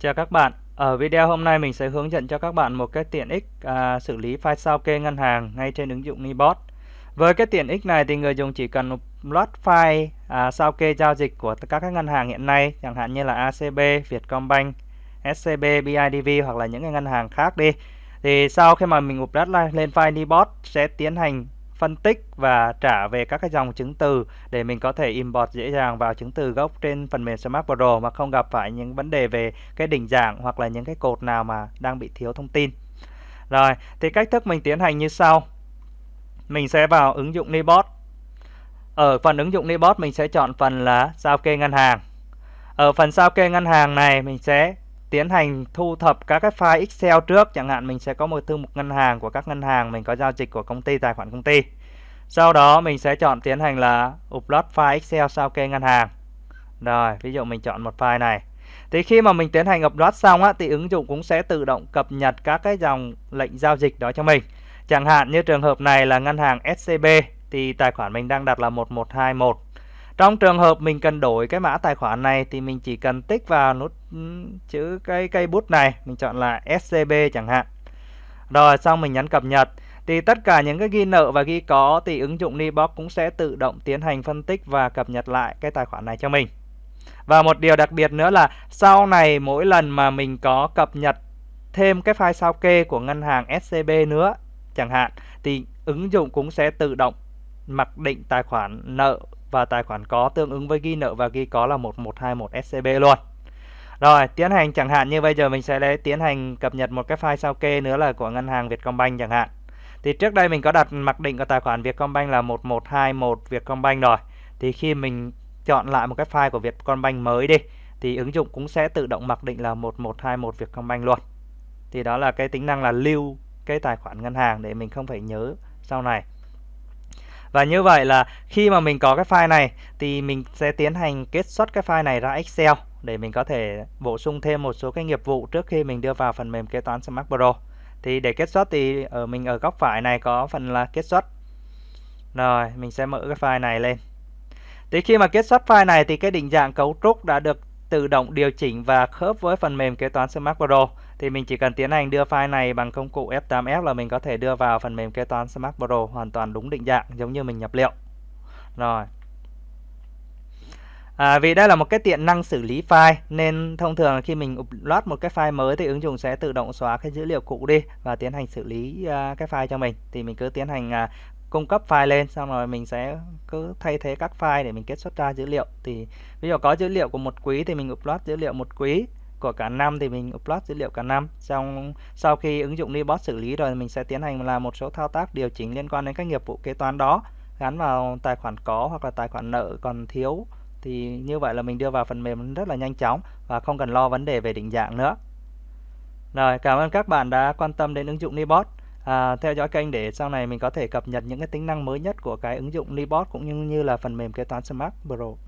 Chào các bạn, ở video hôm nay mình sẽ hướng dẫn cho các bạn một cái tiện ích à, xử lý file sao kê ngân hàng ngay trên ứng dụng Nibot. Với cái tiện ích này thì người dùng chỉ cần load file à, sao kê giao dịch của các các ngân hàng hiện nay, chẳng hạn như là ACB, Vietcombank, SCB, BIDV hoặc là những cái ngân hàng khác đi. Thì sau khi mà mình upload lên file Nibot sẽ tiến hành phân tích và trả về các cái dòng chứng từ để mình có thể import dễ dàng vào chứng từ gốc trên phần mềm Smart Pro mà không gặp phải những vấn đề về cái đỉnh dạng hoặc là những cái cột nào mà đang bị thiếu thông tin. Rồi, thì cách thức mình tiến hành như sau. Mình sẽ vào ứng dụng Nibot. Ở phần ứng dụng Nibot mình sẽ chọn phần là sao kê ngân hàng. Ở phần sao kê ngân hàng này mình sẽ tiến hành thu thập các cái file Excel trước chẳng hạn mình sẽ có một thư mục ngân hàng của các ngân hàng mình có giao dịch của công ty tài khoản công ty sau đó mình sẽ chọn tiến hành là upload file Excel sao kê ngân hàng rồi ví dụ mình chọn một file này thì khi mà mình tiến hành upload xong á thì ứng dụng cũng sẽ tự động cập nhật các cái dòng lệnh giao dịch đó cho mình chẳng hạn như trường hợp này là ngân hàng SCB thì tài khoản mình đang đặt là 1121 trong trường hợp mình cần đổi cái mã tài khoản này thì mình chỉ cần tích vào nút ừ, chữ cái cây bút này mình chọn là scb chẳng hạn rồi xong mình nhấn cập nhật thì tất cả những cái ghi nợ và ghi có thì ứng dụng Libox cũng sẽ tự động tiến hành phân tích và cập nhật lại cái tài khoản này cho mình. Và một điều đặc biệt nữa là sau này mỗi lần mà mình có cập nhật thêm cái file sao kê của ngân hàng SCB nữa chẳng hạn thì ứng dụng cũng sẽ tự động mặc định tài khoản nợ và tài khoản có tương ứng với ghi nợ và ghi có là 1121 SCB luôn. Rồi, tiến hành chẳng hạn như bây giờ mình sẽ lấy tiến hành cập nhật một cái file sao kê nữa là của ngân hàng Vietcombank chẳng hạn. Thì trước đây mình có đặt mặc định của tài khoản Vietcombank là 1121 Vietcombank rồi. Thì khi mình chọn lại một cái file của Vietcombank mới đi thì ứng dụng cũng sẽ tự động mặc định là 1121 Vietcombank luôn. Thì đó là cái tính năng là lưu cái tài khoản ngân hàng để mình không phải nhớ sau này. Và như vậy là khi mà mình có cái file này thì mình sẽ tiến hành kết xuất cái file này ra Excel để mình có thể bổ sung thêm một số cái nghiệp vụ trước khi mình đưa vào phần mềm kế toán Smart Pro. Thì để kết xuất thì ở mình ở góc phải này có phần là kết xuất. Rồi, mình sẽ mở cái file này lên. Thì khi mà kết xuất file này thì cái định dạng cấu trúc đã được tự động điều chỉnh và khớp với phần mềm kế toán Smart Pro thì mình chỉ cần tiến hành đưa file này bằng công cụ F8F là mình có thể đưa vào phần mềm kế toán Smart Pro hoàn toàn đúng định dạng giống như mình nhập liệu. Rồi. À, vì đây là một cái tiện năng xử lý file nên thông thường khi mình upload một cái file mới thì ứng dụng sẽ tự động xóa cái dữ liệu cũ đi và tiến hành xử lý uh, cái file cho mình. Thì mình cứ tiến hành uh, cung cấp file lên xong rồi mình sẽ cứ thay thế các file để mình kết xuất ra dữ liệu thì ví dụ có dữ liệu của một quý thì mình upload dữ liệu một quý của cả năm thì mình upload dữ liệu cả năm xong sau khi ứng dụng Libot xử lý rồi mình sẽ tiến hành làm một số thao tác điều chỉnh liên quan đến các nghiệp vụ kế toán đó gắn vào tài khoản có hoặc là tài khoản nợ còn thiếu thì như vậy là mình đưa vào phần mềm rất là nhanh chóng và không cần lo vấn đề về định dạng nữa rồi cảm ơn các bạn đã quan tâm đến ứng dụng Libot à, theo dõi kênh để sau này mình có thể cập nhật những cái tính năng mới nhất của cái ứng dụng Libot cũng như, như là phần mềm kế toán Smart Pro